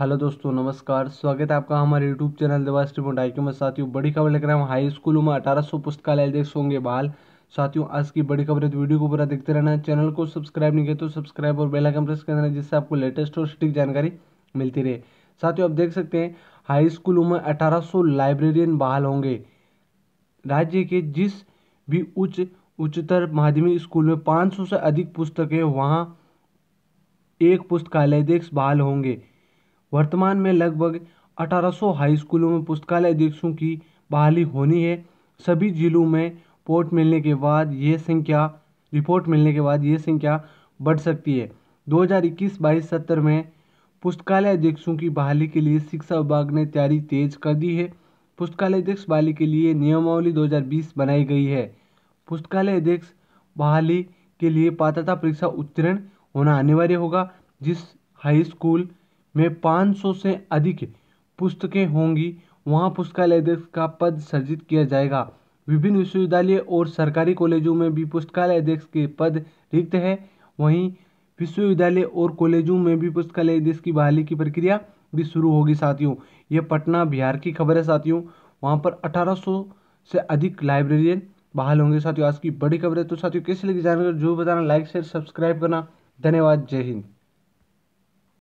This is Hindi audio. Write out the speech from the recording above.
हेलो दोस्तों नमस्कार स्वागत है आपका हमारे यूट्यूब चैनल देवास रिपोर्ट आई के मैं साथियों बड़ी खबर लेकर हम हाई स्कूलों में अठारह सौ पुस्तकालय अध्यक्ष होंगे बहाल साथियों आज की बड़ी खबर है तो वीडियो को पूरा देखते रहना चैनल को सब्सक्राइब नहीं किया तो सब्सक्राइब और बेल आइकन प्रेस कर देना जिससे आपको लेटेस्ट और सटीक जानकारी मिलती रहे साथियों आप देख सकते हैं हाई स्कूलों में अठारह लाइब्रेरियन बहाल होंगे राज्य के जिस भी उच्च उच्चतर माध्यमिक स्कूल में सौ से अधिक पुस्तकें वहाँ एक पुस्तकालय अध्यक्ष बहाल होंगे वर्तमान में लगभग 1800 हाई स्कूलों में पुस्तकालय अध्यक्षों की बहाली होनी है सभी जिलों में पोर्ट मिलने के बाद ये संख्या रिपोर्ट मिलने के बाद ये संख्या बढ़ सकती है 2021 हज़ार सत्र में पुस्तकालय अध्यक्षों की बहाली के लिए शिक्षा विभाग ने तैयारी तेज कर दी है पुस्तकालय अध्यक्ष बहाली के लिए नियमावली 2020 बनाई गई है पुस्तकालय अध्यक्ष बहाली के लिए पात्रता परीक्षा उत्तीर्ण होना अनिवार्य होगा जिस हाई स्कूल में पाँच सौ से अधिक पुस्तकें होंगी वहाँ पुस्तकालयाध्यक्ष का पद सृजित किया जाएगा विभिन्न विश्वविद्यालय और सरकारी कॉलेजों में भी अध्यक्ष के पद रिक्त है वहीं विश्वविद्यालय और कॉलेजों में भी पुस्तकालयाध्यक्ष की बहाली की प्रक्रिया भी शुरू होगी साथियों यह पटना बिहार की खबर है साथियों वहाँ पर अठारह से अधिक लाइब्रेरियन बहाल होंगे साथियों आज की बड़ी खबर है तो साथियों कैसे लगी जानकारी जो बताना लाइक शेयर सब्सक्राइब करना धन्यवाद जय हिंद